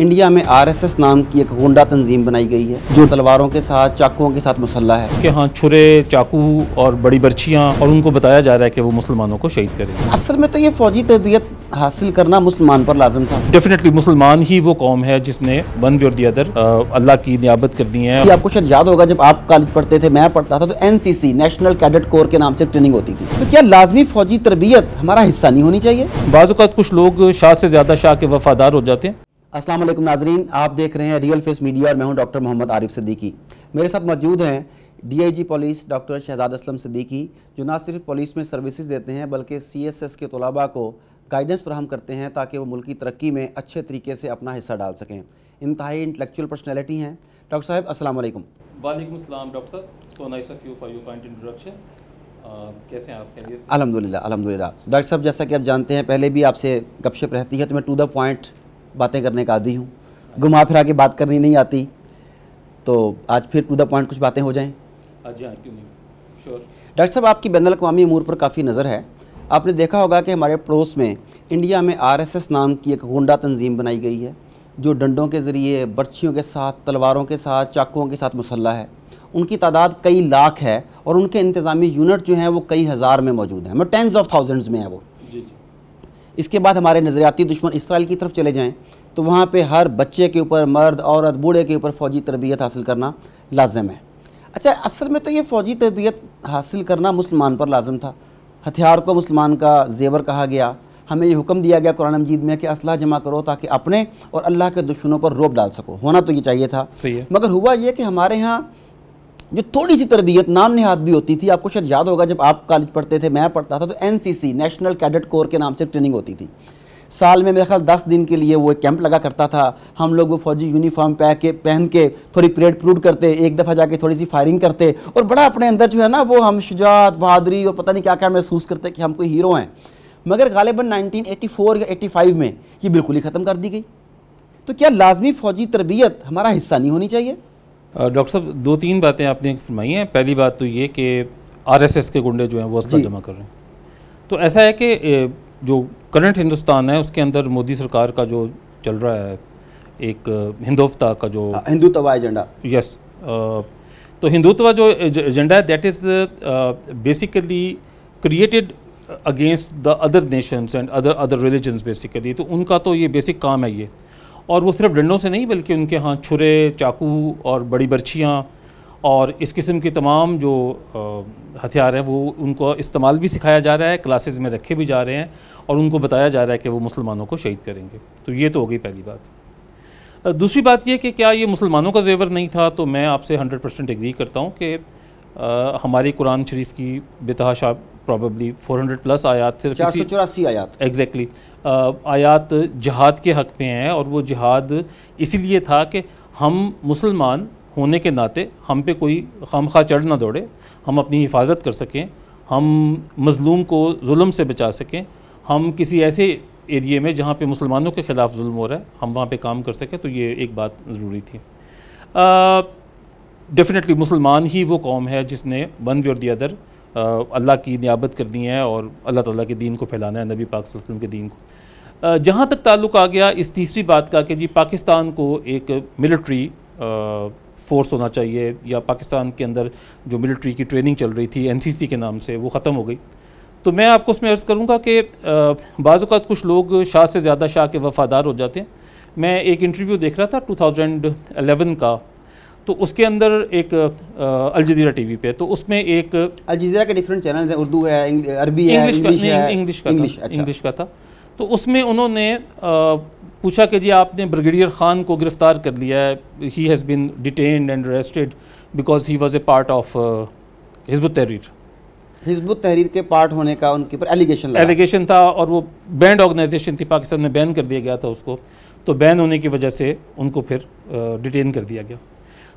India में RSS नाम की एक गुंडा तंजीम बनाई गई है जो तलवारों के साथ चाकुओं के साथ मुसल्ला है कि हाँ छुरे चाकू और बड़ी बर्छियाँ और उनको बताया जा रहा है कि वो मुसलमानों को शहीद करें असल में तो ये फौजी तबीयत हासिल करना मुसलमान पर लाजम था डेफिनेटली मुसलमान ही वो कौम है जिसने वन वे और दी अदर अल्लाह की नियाबत कर दी है आपको शायद याद होगा जब आप कॉलेज पढ़ते थे मैं पढ़ता था तो एनसीसी नेशनल कैडेट कोर के नाम से ट्रेनिंग होती थी तो क्या लाजमी फौजी तरबियत हमारा हिस्सा नहीं होनी चाहिए बाजूकात कुछ लोग शाह से ज़्यादा शाह के वफादार हो जाते हैं अस्सलाम वालेकुम नाजरीन आप देख रहे हैं रियल फेस मीडिया और मैं हूं डॉक्टर मोहम्मद आरिफ सिद्दीकी मेरे साथ मौजूद हैं DIG police doctor Shahzad Aslam Siddiqui जो ना सिर्फ पुलिस में सर्विसेज देते हैं बल्कि सीएसएस के तलबा को गाइडेंस फ्राहम करते हैं ताकि वो मुल्क की तरक्की में अच्छे तरीके से अपना हिस्सा डाल सकें इंतहाई इंटलेक्चुअल पर्सनैलिटी हैं डॉक्टर साहब असल वालेकुम डॉक्टर साहब uh, कैसे हैं आप अलहमदिल्ला अलहमदिल्ला डॉक्टर साहब जैसा कि आप जानते हैं पहले भी आपसे गपशप रहती है तो मैं टू द पॉइंट बातें करने का आदि हूँ घुमा फिरा के बात करनी नहीं आती तो आज फिर टू द पॉइंट कुछ बातें हो जाएँ डॉक्टर साहब आपकी बैन अवी अमूर पर काफ़ी नज़र है आपने देखा होगा कि हमारे पड़ोस में इंडिया में आरएसएस नाम की एक गुंडा तंजीम बनाई गई है जो डंडों के ज़रिए बर्छियों के साथ तलवारों के साथ चाकुओं के साथ मुसल्ला है उनकी तादाद कई लाख है और उनके इंतज़ामी यूनिट जो हैं वो कई हज़ार में मौजूद हैं मतलब टेंस ऑफ थाउजेंड्स में है वो इसके बाद हमारे नज़रियाती दुश्मन इसराइल की तरफ चले जाएँ तो वहाँ पर हर बच्चे के ऊपर मर्द औरत बूढ़े के ऊपर फ़ौजी तरबियत हासिल करना लाजम है अच्छा असल में तो ये फ़ौजी तरबियत हासिल करना मुसलमान पर लाजम था हथियार को मुसलमान का जेवर कहा गया हमें ये हुक्म दिया गया कुरान मजीद में कि असलाह जमा करो ताकि अपने और अल्लाह के दुश्मनों पर रोब डाल सको होना तो ये चाहिए था मगर हुआ ये कि हमारे यहाँ जो थोड़ी सी तरबियत नाम नहाद भी होती थी आपको शायद याद होगा जब आप कॉलेज पढ़ते थे मैं पढ़ता था तो एनसीसी नेशनल कैडेट कोर के नाम से ट्रेनिंग होती थी साल में मेरे ख्याल दस दिन के लिए वो एक कैंप लगा करता था हम लोग वो फौजी यूनिफॉर्म पह के पहन के थोड़ी परेड प्रूड करते एक दफ़ा जाके थोड़ी सी फायरिंग करते और बड़ा अपने अंदर जो है ना वो हम शुजात बहादरी और पता नहीं क्या क्या महसूस करते कि हम कोई हीरो हैं मगर एटी फोर या फाइव में ये बिल्कुल ही ख़त्म कर दी गई तो क्या लाजमी फ़ौजी तरबियत हमारा हिस्सा नहीं होनी चाहिए डॉक्टर साहब दो तीन बातें आपने फरमाई हैं पहली बात तो ये कि आरएसएस के गुंडे जो हैं वो असला जमा कर रहे हैं तो ऐसा है कि जो करंट हिंदुस्तान है उसके अंदर मोदी सरकार का जो चल रहा है एक हिंदुफ्ता का जो हाँ, हिंदुत्वा एजेंडा यस तो हिंदुत्वा जो एजेंडा है that is basically created against the other nations and other other religions basically तो उनका तो ये बेसिक काम है ये और वो सिर्फ डंडों से नहीं बल्कि उनके यहाँ छुरे चाकू और बड़ी बर्छियाँ और इस किस्म के तमाम जो हथियार हैं वो उनको इस्तेमाल भी सिखाया जा रहा है क्लासेस में रखे भी जा रहे हैं और उनको बताया जा रहा है कि वो मुसलमानों को शहीद करेंगे तो ये तो हो गई पहली बात दूसरी बात यह कि क्या ये मुसलमानों का जेवर नहीं था तो मैं आपसे हंड्रेड परसेंट एग्री करता हूँ कि हमारी कुरान शरीफ की बेतहाशा प्रॉबली 400 प्लस आयात से चार सौ चौरासी आयात एग्जैक्टली exactly, आयात जहाद के हक़ में हैं और वो जहाद इसीलिए था कि हम मुसलमान होने के नाते हम पे कोई खाम खा चढ़ ना दौड़े हम अपनी हिफाजत कर सकें हम मज़लूम को जुल्म से बचा सकें हम किसी ऐसे एरिए में जहाँ पे मुसलमानों के ख़िलाफ़ जुल्म हो रहा है हम वहाँ पे काम कर सकें तो ये एक बात ज़रूरी थी डेफ़िनेटली मुसलमान ही वो कौम है जिसने वन वे और दी अदर अल्लाह की नियाबत करनी है और अल्लाह ताला के दीन को फैलाना है नबी पाक वसल्लम के दीन को जहाँ तक ताल्लुक आ गया इस तीसरी बात का कि जी पाकिस्तान को एक मिलिट्री फोर्स होना चाहिए या पाकिस्तान के अंदर जो मिलिट्री की ट्रेनिंग चल रही थी एनसीसी के नाम से वो ख़त्म हो गई तो मैं आपको उसमें अर्ज़ करूँगा कि बाज़त कुछ लोग शाह से ज़्यादा शाह के वफ़ादार हो जाते हैं मैं एक इंटरव्यू देख रहा था 2011 का तो उसके अंदर एक अलजीरा टी वी पे तो उसमें एक अलजीरा के डिफरेंट चैनल है उर्दू है अरबी इंग्लिश इंग्लिश का इंग्लिश अच्छा। इंग्लिश का था तो उसमें उन्होंने पूछा कि जी आपने ब्रिगेडियर ख़ान को गिरफ़्तार कर लिया है he has been detain and arrested because he was a part of हिजब तहरीर हिजब तहरीर के पार्ट होने का उनके ऊपर एलिगेशन एलिगेशन था और वो बैंड ऑर्गेनाइजेशन थी पाकिस्तान में बैन कर दिया गया था उसको तो बैन होने की वजह से उनको फिर डिटेन कर दिया गया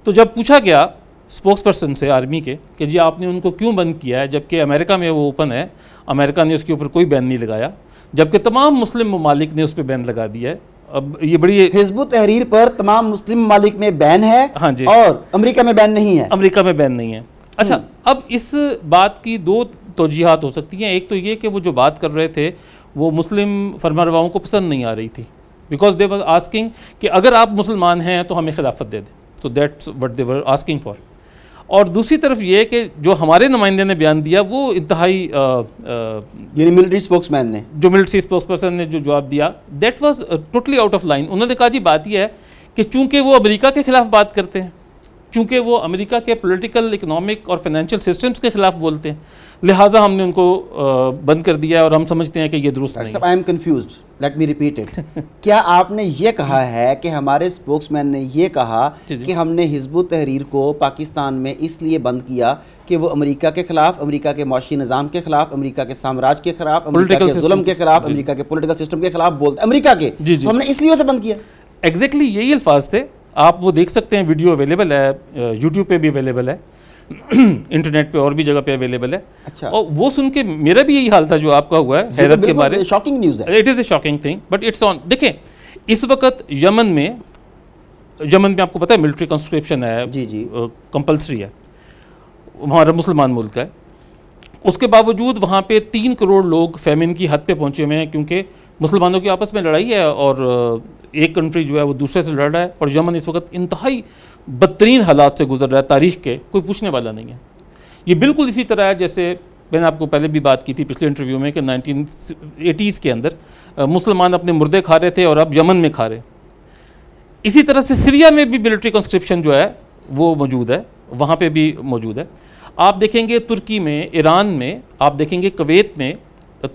तो जब पूछा गया स्पोक्स पर्सन से आर्मी के कि जी आपने उनको क्यों बंद किया है जबकि अमेरिका में वो ओपन है अमेरिका ने उसके ऊपर कोई बैन नहीं लगाया जबकि तमाम मुस्लिम ममालिक ने उस पर बैन लगा दिया है अब ये बड़ी हिजबु तहरीर पर तमाम मुस्लिम ममालिक में बैन है हाँ जी और अमरीका में बैन नहीं है अमरीका में बैन नहीं है अच्छा हम्म। अब इस बात की दो तोजीहत हो सकती हैं एक तो ये कि वो जो बात कर रहे थे वो मुस्लिम फरमारवाओं को पसंद नहीं आ रही थी बिकॉज दे वॉज आस्किंग कि अगर आप मुसलमान हैं तो हमें खिलाफत दे दें तो that's what they're asking for और दूसरी तरफ ये है कि जो हमारे नुमाइंदे ने बयान दिया वो इंतहाई यानी मिलिट्री स्पोक्समैन ने जो मिलिट्री स्पोक्स पर्सन ने जो जवाब दिया that was totally out of line उन्होंने कहा जी बात यह है कि चूंकि वो अमेरिका के खिलाफ बात करते हैं चूँकि वो अमेरिका के पोलिटिकल इकोनॉमिक और फाइनेंशियल सिस्टम्स के खिलाफ बोलते हैं लिहाजा हमने उनको बंद कर दिया और हम समझते हैं कि ये दुरुस्त नहीं I am confuse let me repeat it क्या आपने ये कहा है कि हमारे स्पोक्समैन ने ये कहा कि हमने हिजब तहरीर को पाकिस्तान में इसलिए बंद किया कि वो अमेरिका के खिलाफ अमेरिका के माशी निज़ाम के खिलाफ अमेरिका के साम्राज्य के खिलाफ पोलिटिकल के के खिलाफ अमरीका के पोलिटिकल सिस्टम के खिलाफ बोलते अमरीका के हमने इसलिए उसे बंद किया एग्जैक्टली यही अल्फाज थे आप वो देख सकते हैं वीडियो अवेलेबल है यूट्यूब पे भी अवेलेबल है इंटरनेट पे और भी जगह पे अवेलेबल है अच्छा और वो सुन के मेरा भी यही हाल था जो आपका हुआ है हैरत के बारे शॉकिंग न्यूज़ है it is a shocking thing but it's on देखें इस वक्त यमन में यमन में आपको पता है मिलिट्री कंस्क्रिप्शन है जी जी कंपल्सरी है हमारा मुसलमान मुल्क है उसके बावजूद वहाँ पे तीन करोड़ लोग फैमिन की हद पे पहुँचे हुए हैं क्योंकि मुसलमानों की आपस में लड़ाई है और एक कंट्री जो है वो दूसरे से लड़ रहा है और यमन इस वक्त इंतहाई बदतरीन हालात से गुजर रहा है तारीख के कोई पूछने वाला नहीं है ये बिल्कुल इसी तरह है जैसे मैंने आपको पहले भी बात की थी पिछले इंटरव्यू में कि नाइनटीन एटीज़ के अंदर मुसलमान अपने मुर्दे खा रहे थे और अब यमन में खा रहे इसी तरह से सीरिया में भी मिलिट्री कंस्क्रिप्शन जो है वो मौजूद है वहाँ पर भी मौजूद है आप देखेंगे तुर्की में ईरान में आप देखेंगे कवेत में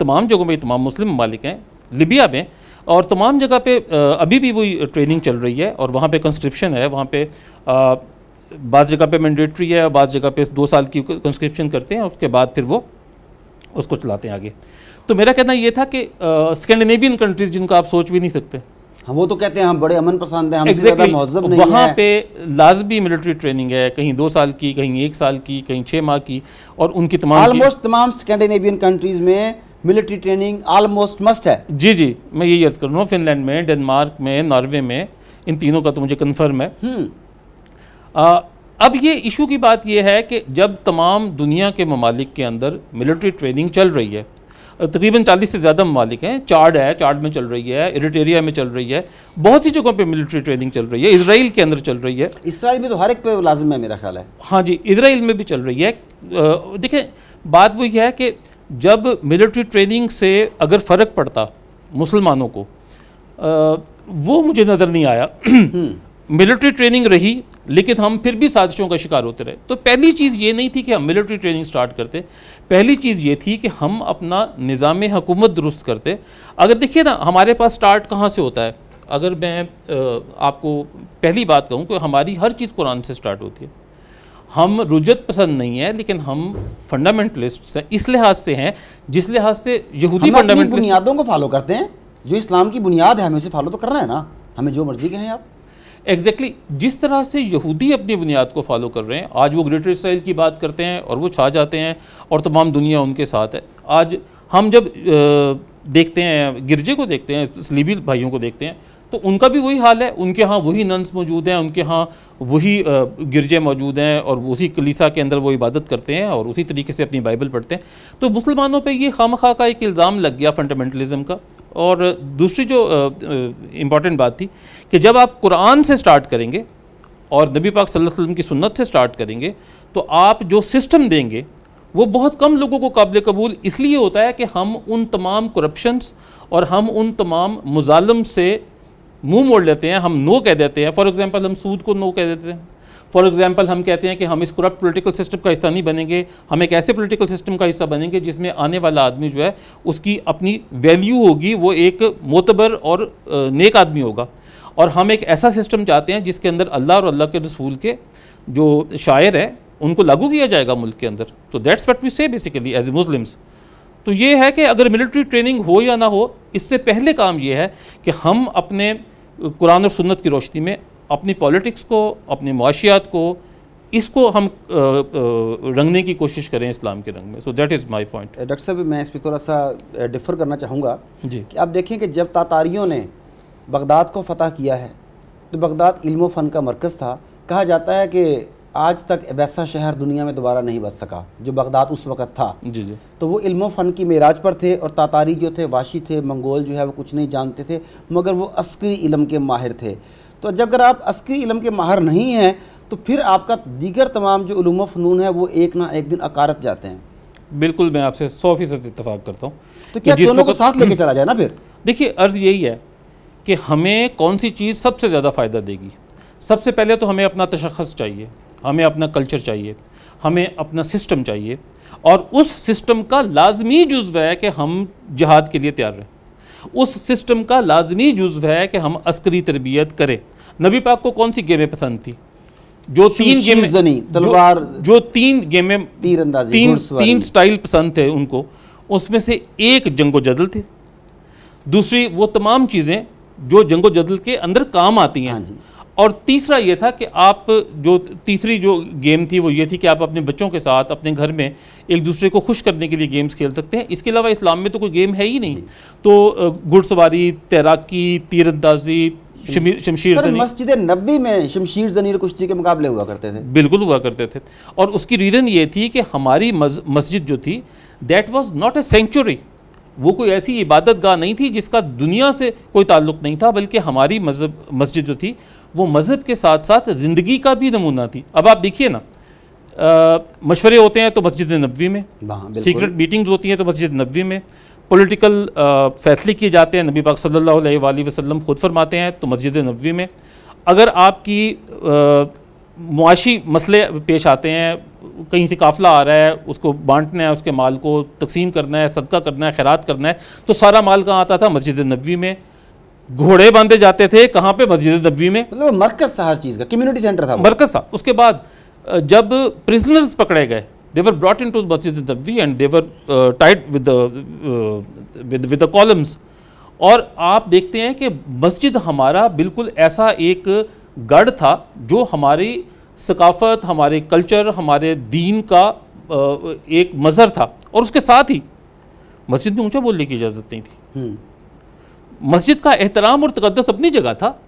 तमाम जगहों में तमाम मुस्लिम ममालिक हैं लिबिया में और तमाम जगह पे अभी भी वही ट्रेनिंग चल रही है और वहाँ पे कंस्क्रिप्शन है वहाँ पे बाज़ जगह पे मैंडेट्री है और बाज़ जगह पे दो साल की कंस्क्रिप्शन करते हैं उसके बाद फिर वो उसको चलाते हैं आगे तो मेरा कहना ये था कि स्कैंडिनेवियन कंट्रीज़ जिनको आप सोच भी नहीं सकते हम हाँ, वो तो कहते हैं हम हाँ, बड़े अमन पसंद हैं exactly. वहाँ है। वहाँ पे लाजमी मिलिट्री ट्रेनिंग है कहीं दो साल की कहीं एक साल की कहीं छः माह की और उनकी तमाम ऑलमोस्ट तमाम स्कैंडिनेवियन कंट्रीज़ में मिलिट्री ट्रेनिंग ऑलमोस्ट मस्ट है जी जी मैं यही अर्ज कर रहा हूँ फिनलैंड में डेनमार्क में नॉर्वे में इन तीनों का तो मुझे कन्फर्म है आ, हम्म। अब ये इशू की बात यह है कि जब तमाम दुनिया के ममालिक के अंदर मिलिट्री ट्रेनिंग चल रही है तकरीबन 40 से ज़्यादा ममालिक हैं चार्ड है चार्ड में चल रही है इरिटेरिया में चल रही है बहुत सी जगहों पे मिलिट्री ट्रेनिंग चल रही है इसराइल के अंदर चल रही है इसराइल में तो हर एक पे लाजम है मेरा ख्याल है हाँ जी इसराइल में भी चल रही है देखें बात वही है कि जब मिलिट्री ट्रेनिंग से अगर फ़र्क पड़ता मुसलमानों को आ, वो मुझे नज़र नहीं आया हम्म। मिलिट्री ट्रेनिंग रही लेकिन हम फिर भी साजिशों का शिकार होते रहे तो पहली चीज़ ये नहीं थी कि हम मिलिट्री ट्रेनिंग स्टार्ट करते पहली चीज़ ये थी कि हम अपना निज़ाम हकूमत दुरुस्त करते अगर देखिए ना हमारे पास स्टार्ट कहाँ से होता है अगर मैं आपको पहली बात कहूँ कि हमारी हर चीज़ कुरान से स्टार्ट होती है हम रुजत पसंद नहीं है लेकिन हम फंडामेंटलिस्ट हैं इस लिहाज से हैं जिस लिहाज से यहूदी फंडामेंटल बुनियादों को फॉलो करते हैं जो इस्लाम की बुनियाद है हमें उसे फॉलो तो करना है ना हमें जो मर्जी कहें आप एग्जैक्टली exactly, जिस तरह से यहूदी अपनी बुनियाद को फॉलो कर रहे हैं आज वो ग्रेटर इसराइल की बात करते हैं और वो छा जाते हैं और तमाम दुनिया उनके साथ है आज हम जब देखते हैं गिरजे को देखते हैं सलीबी भाइयों को देखते हैं तो उनका भी वही हाल है उनके यहाँ वही नंस मौजूद हैं उनके यहाँ वही गिरजे मौजूद हैं और उसी कलीसा के अंदर वो इबादत करते हैं और उसी तरीके से अपनी बाइबल पढ़ते हैं तो मुसलमानों पर ये खाम खा का एक इल्ज़ाम लग गया फंडामेंटलिज़म का और दूसरी जो इम्पॉर्टेंट बात थी कि जब आप कुरान से स्टार्ट करेंगे और नबी पाक सल्लल्लाहु अलैहि वसल्लम की सुन्नत से स्टार्ट करेंगे तो आप जो सिस्टम देंगे वो बहुत कम लोगों को काबिल कबूल इसलिए होता है कि हम उन तमाम करप्शनस और हम उन तमाम मुजालम से मुंह मोड़ लेते हैं हम नो कह देते हैं फॉर एग्जांपल हम सूद को नो कह देते हैं फॉर एग्जांपल हम कहते हैं कि हम इस करप्ट पॉलिटिकल सिस्टम का हिस्सा नहीं बनेंगे हम एक ऐसे पॉलिटिकल सिस्टम का हिस्सा बनेंगे जिसमें आने वाला आदमी जो है उसकी अपनी वैल्यू होगी वो एक मोतबर और नेक आदमी होगा और हम एक ऐसा सिस्टम चाहते हैं जिसके अंदर अल्लाह और अल्लाह के रसूल के जो शायर है उनको लागू किया जाएगा मुल्क के अंदर so that's what we say basically as a Muslims तो ये है कि अगर मिलिट्री ट्रेनिंग हो या ना हो इससे पहले काम ये है कि हम अपने कुरान और सुन्नत की रोशनी में अपनी पॉलिटिक्स को अपनी मुआशियात को इसको हम आ, आ, रंगने की कोशिश करें इस्लाम के रंग में so that is my point doctor साहब मैं इस पर थोड़ा सा डिफर करना चाहूँगा जी कि आप देखें कि जब तातारियों ने बगदाद को फतह किया है तो बगदाद इल्म फ़न का मरकज़ था कहा जाता है कि आज तक वैसा शहर दुनिया में दोबारा नहीं बच सका जो बगदाद उस वक़्त था जी जी तो वो इल्म फ़न की मेराज पर थे और तातारी जो थे वाशी थे मंगोल जो है वो कुछ नहीं जानते थे मगर वो अस्करी इलम के माहिर थे तो जब अगर आप अस्करी इलम के माहर नहीं हैं तो फिर आपका दीगर तमाम जो उलूम फ़नून है वो एक ना एक दिन अकारत जाते हैं बिल्कुल मैं आपसे सौ फीसद इतफाक़ करता हूँ तो क्या दोनों को साथ लेके चला जाए ना फिर देखिए अर्ज़ यही है कि हमें कौन सी चीज़ सबसे ज़्यादा फ़ायदा देगी सबसे पहले तो हमें अपना तशखस चाहिए हमें अपना कल्चर चाहिए हमें अपना सिस्टम चाहिए और उस सिस्टम का लाजमी जुज्व है कि हम जहाद के लिए तैयार रहें उस सिस्टम का लाजमी जुज्व है कि हम अस्करी तरबियत करें नबी पाक को कौन सी गेमें पसंद थी जो तीन गेम तलवार जो, जो तीन गेमें तीर तीन तीन स्टाइल पसंद थे उनको उसमें से एक जंगो जदल थे दूसरी वो तमाम चीज़ें जो जंगो जदल के अंदर काम आती हैं हाँ और तीसरा ये था कि आप जो तीसरी जो गेम थी वो ये थी कि आप अपने बच्चों के साथ अपने घर में एक दूसरे को खुश करने के लिए गेम्स खेल सकते हैं इसके अलावा इस्लाम में तो कोई गेम है ही नहीं तो घुड़सवारी तैराकी तीरंदाजी शमशीर जनी मस्जिद नबी में शमशीर जनी कुश्ती के मुकाबले हुआ करते थे बिल्कुल हुआ करते थे और उसकी रीज़न ये थी कि हमारी मस्जिद जो थी that was not a century वो कोई ऐसी इबादत गाह नहीं थी जिसका दुनिया से कोई ताल्लुक नहीं था बल्कि हमारी मजहब मस्जिद जो थी वो मज़हब के साथ साथ ज़िंदगी का भी नमूना थी अब आप देखिए ना मशवरे होते हैं तो मस्जिद नबी में सीक्रेट हाँ, मीटिंग्स होती हैं तो मस्जिद नबी में पॉलिटिकल फैसले किए जाते हैं नबी पाक सल्लल्लाहु अलैहि वसल्लम खुद फरमाते हैं तो मस्जिद नबी में अगर आपकी मुआशी मसले पेश आते हैं कहीं से काफिला आ रहा है उसको बांटना है उसके माल को तकसीम करना है सदका करना है खैरात करना है तो सारा माल कहाँ आता था मस्जिद नबी में घोड़े बांधे जाते थे कहाँ पे मस्जिद नबी में मतलब मरकज था हर चीज़ का कम्युनिटी सेंटर था मरकज था उसके बाद जब प्रिजनर्स पकड़े गए they were brought into Masjid al-Nabwi and they were uh, tied और आप देखते हैं कि मस्जिद हमारा बिल्कुल ऐसा एक गढ़ था जो हमारी सकाफत हमारे कल्चर हमारे दीन का एक मज़हर था और उसके साथ ही मस्जिद में ऊँचा बोलने की इजाज़त नहीं थी हम्म। मस्जिद का एहतराम और तकदस अपनी जगह था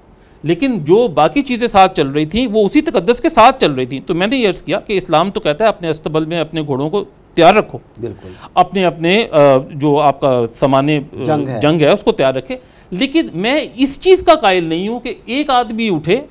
लेकिन जो बाकी चीज़ें साथ चल रही थी वो उसी तकदस के साथ चल रही थी तो मैंने ये अर्ज़ किया कि इस्लाम तो कहता है अपने अस्तबल में अपने घोड़ों को तैयार रखो बिल्कुल अपने अपने जो आपका सामान्य जंग है, जंग है उसको तैयार रखे लेकिन मैं इस चीज़ का कायल नहीं हूँ कि एक आदमी उठे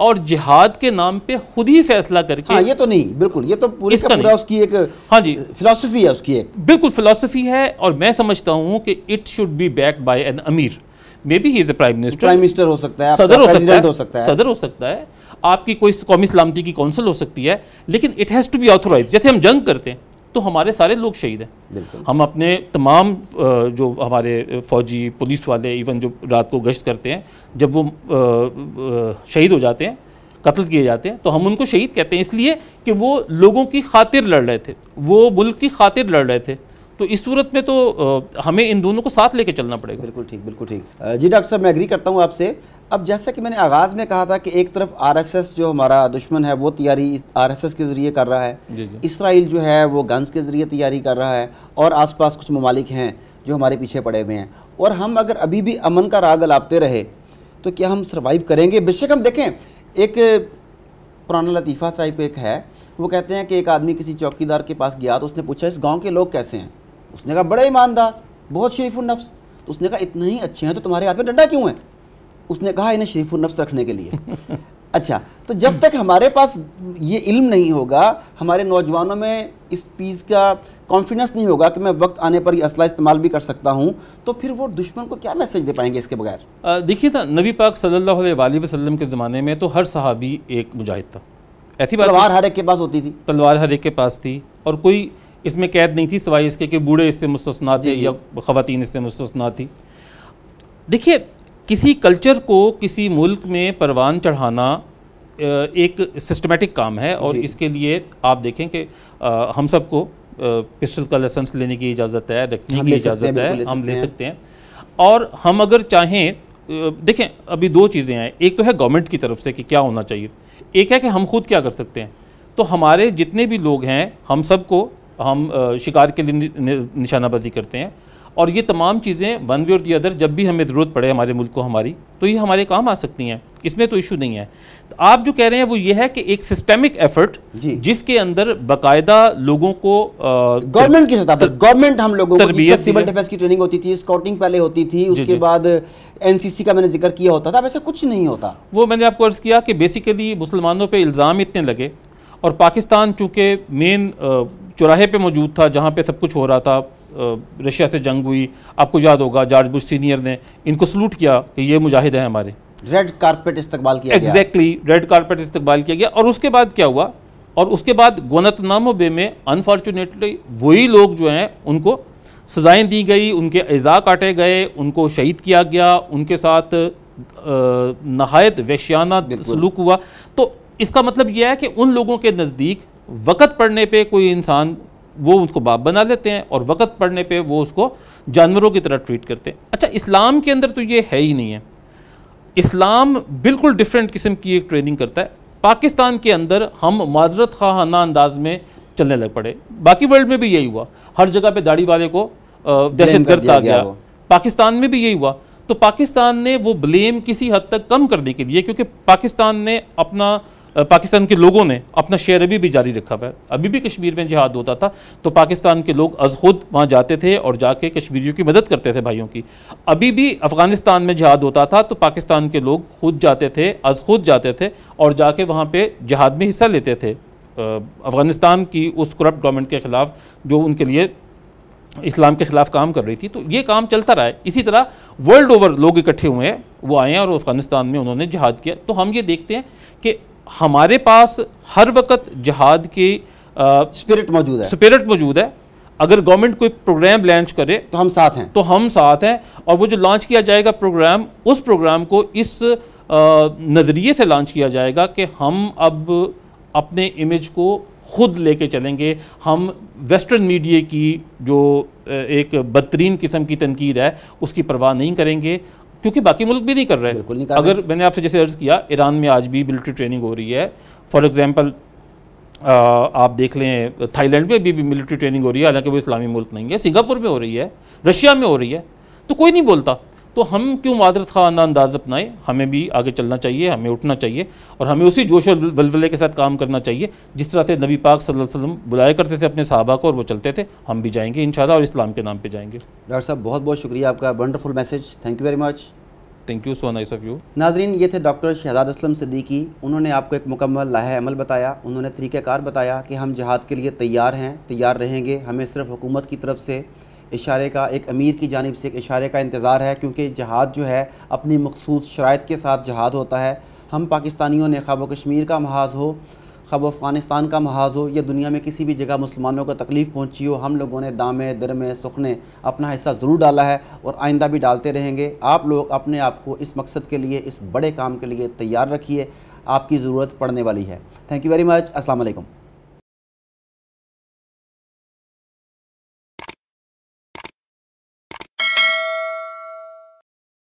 और जिहाद के नाम पे खुद ही फैसला करके हाँ, ये तो नहीं बिल्कुल ये तो पूरी का पूरा उसकी एक हाँ जी फिलोसफी है उसकी एक बिल्कुल फिलोसफी है और मैं समझता हूँ कि it should be back by an emir may be he prime minister prime minister हो सकता है सदर हो सकता है हो सकता है सदर हो सकता है आपकी कोई कौमी सलामती की कौंसिल हो सकती है लेकिन it has to be authorize जैसे हम जंग करते हैं तो हमारे सारे लोग शहीद हैं हम अपने तमाम जो हमारे फ़ौजी पुलिस वाले इवन जो रात को गश्त करते हैं जब वो शहीद हो जाते हैं कत्ल किए जाते हैं तो हम उनको शहीद कहते हैं इसलिए कि वो लोगों की खातिर लड़ रहे थे वो मुल्क की खातिर लड़ रहे थे तो इस सूरत में तो हमें इन दोनों को साथ लेके चलना पड़ेगा बिल्कुल ठीक बिल्कुल ठीक जी डॉक्टर साहब मैं एग्री करता हूँ आपसे अब जैसा कि मैंने आगाज़ में कहा था कि एक तरफ आरएसएस जो हमारा दुश्मन है वो तैयारी आरएसएस के ज़रिए कर रहा है इसराइल जो है वो गन्स के ज़रिए तैयारी कर रहा है और आसपास कुछ ममालिक हैं जो हमारे पीछे पड़े हुए हैं और हम अगर अभी भी अमन का राग लापते रहे तो क्या हम सर्वाइव करेंगे बेशक हम देखें एक पुराना लतीफ़ा टाइप एक है वो कहते हैं कि एक आदमी किसी चौकीदार के पास गया तो उसने पूछा इस गांव के लोग कैसे हैं उसने कहा बड़ा ईमानदार बहुत नफ्स तो उसने कहा इतने ही अच्छे हैं तो तुम्हारे हाथ में डंडा क्यों है उसने कहा इन्हें नफ्स रखने के लिए अच्छा तो जब तक हमारे पास ये इल्म नहीं होगा हमारे नौजवानों में इस चीज़ का कॉन्फिडेंस नहीं होगा कि मैं वक्त आने पर यह असला इस्तेमाल भी कर सकता हूँ तो फिर वो दुश्मन को क्या मैसेज दे पाएंगे इसके बगैर देखिए था नबी पाक सल्लल्लाहु अलैहि वसल्लम के ज़माने में तो हर सहाबी एक मुजाहिद था ऐसी तलवार हर एक के पास होती थी तलवार हर एक के पास थी और कोई इसमें कैद नहीं थी सवाई इसके कि बूढ़े इससे मुस्तना थे या ख़वान इससे मुस्तना थी देखिए किसी कल्चर को किसी मुल्क में परवान चढ़ाना एक सिस्टमेटिक काम है और इसके लिए आप देखें कि हम सबको पिस्टल का लाइसेंस लेने की इजाज़त है रखने की इजाज़त है हम ले सकते हैं और हम अगर चाहें देखें अभी दो चीज़ें हैं एक तो है गवर्नमेंट की तरफ से कि क्या होना चाहिए एक है कि हम खुद क्या कर सकते हैं तो हमारे जितने भी लोग हैं हम सबको हम शिकार के लिए निशानाबाजी करते हैं और ये तमाम चीज़ें वन वे और दी अदर जब भी हमें ज़रूरत पड़े हमारे मुल्क को हमारी तो ये हमारे काम आ सकती हैं इसमें तो इशू नहीं है तो आप जो कह रहे हैं वो ये है कि एक सिस्टमिक एफर्ट जिसके अंदर बाकायदा लोगों को गवर्नमेंट की सतह पर गवर्नमेंट हम लोगों को सिविल डिफेंस की ट्रेनिंग होती थी स्काउटिंग पहले होती थी उसके जी, बाद एनसीसी का मैंने जिक्र किया होता था वैसे कुछ नहीं होता वो मैंने आपको अर्ज किया कि बेसिकली मुसलमानों पर इल्ज़ाम इतने लगे और पाकिस्तान चूँकि मेन चौराहे पे मौजूद था जहाँ पे सब कुछ हो रहा था रशिया से जंग हुई आपको याद होगा जॉर्ज बुश सीनियर ने इनको सलूट किया कि ये मुजाहिद हैं हमारे रेड कारपेट इस्तकबाल किया एग्जैक्टली exactly, रेड कारपेट इस्तकबाल किया गया और उसके बाद क्या हुआ और उसके बाद गुनतनामो बे में अनफॉर्चुनेटली वही लोग जो हैं उनको सज़ाएँ दी गई उनके एजा काटे गए उनको शहीद किया गया उनके साथ नहायत वैश्याना सलूक हुआ तो इसका मतलब यह है कि उन लोगों के नज़दीक वक़्त पड़ने पे कोई इंसान वो उसको बाप बना लेते हैं और वक़्त पड़ने पे वो उसको जानवरों की तरह ट्रीट करते हैं अच्छा इस्लाम के अंदर तो ये है ही नहीं है इस्लाम बिल्कुल डिफरेंट किस्म की एक ट्रेनिंग करता है पाकिस्तान के अंदर हम माजरत खाना अंदाज में चलने लग पड़े बाकी वर्ल्ड में भी यही हुआ हर जगह पे दाढ़ी वाले को दहशत गर्द आ गया पाकिस्तान में भी यही हुआ तो पाकिस्तान ने वो ब्लेम किसी हद तक कम करने के लिए क्योंकि पाकिस्तान ने अपना पाकिस्तान के लोगों ने अपना शेयर अभी भी जारी रखा हुआ है अभी भी कश्मीर में जहाद होता था तो पाकिस्तान के लोग अज खुद वहाँ जाते थे और जाके कश्मीरियों की मदद करते थे भाइयों की अभी भी अफ़गानिस्तान में जहाद होता था तो पाकिस्तान के लोग खुद जाते थे अज खुद जाते थे और जाके वहाँ पर जहाद में हिस्सा लेते थे अफ़गानिस्तान की उस करप्ट गवर्नमेंट के ख़िलाफ़ जो उनके लिए इस्लाम के ख़िलाफ़ काम कर रही थी तो ये काम चलता रहा है इसी तरह वर्ल्ड ओवर लोग इकट्ठे हुए हैं वो आए हैं और अफ़गानिस्तान में उन्होंने जहाद किया तो हम ये देखते हैं कि हमारे पास हर वक्त जहाद की स्पिरिट मौजूद है स्पिरिट मौजूद है अगर गवर्नमेंट कोई प्रोग्राम लॉन्च करे तो हम साथ हैं तो हम साथ हैं और वो जो लॉन्च किया जाएगा प्रोग्राम उस प्रोग्राम को इस नज़रिए से लॉन्च किया जाएगा कि हम अब अपने इमेज को खुद लेके चलेंगे हम वेस्टर्न मीडिया की जो एक बदतरीन किस्म की तनकीद है उसकी परवाह नहीं करेंगे क्योंकि बाकी मुल्क भी नहीं कर रहे बिल्कुल नहीं कर अगर मैंने आपसे जैसे अर्ज़ किया ईरान में आज भी मिलिट्री ट्रेनिंग हो रही है फॉर एग्ज़ाम्पल आप देख लें थाईलैंड में भी, भी मिलिट्री ट्रेनिंग हो रही है हालांकि वो इस्लामी मुल्क नहीं है सिंगापुर में हो रही है रशिया में हो रही है तो कोई नहीं बोलता तो हम क्यों मादरत खाना अंदाज़ अपनाएं हमें भी आगे चलना चाहिए हमें उठना चाहिए और हमें उसी जोश और वलवले के साथ काम करना चाहिए जिस तरह से नबी पाक सल्लल्लाहु अलैहि वसल्लम बुलाया करते थे अपने साहबा को और वो चलते थे हम भी जाएंगे इन और इस्लाम के नाम पर जाएंगे डॉक्टर साहब बहुत बहुत शुक्रिया आपका wonderful message thank you very much thank you so nice of you नाजरीन ये थे डॉक्टर शहजाद असलम सदीकी उन्होंने आपको एक मुकम्मल लाह अमल बताया उन्होंने तरीक़ाकार बताया कि हम जहाद के लिए तैयार हैं तैयार रहेंगे हमें सिर्फ हुकूमत की तरफ से इशारे का एक अमीर की जानब से एक इशारे का इंतज़ार है क्योंकि जहाद जो है अपनी मखसूस शराइ के साथ जहाद होता है हम पाकिस्तानियों ने ख़ब कश्मीर का महाज हो ख़ब अफ़गानिस्तान का महाज हो या दुनिया में किसी भी जगह मुसलमानों को तकलीफ़ पहुँची हो हम लोगों ने दामे दरमे सुखने अपना हिस्सा ज़रूर डाला है और आइंदा भी डालते रहेंगे आप लोग अपने आप को इस मकसद के लिए इस बड़े काम के लिए तैयार रखिए आपकी ज़रूरत पड़ने वाली है thank you very much Aslam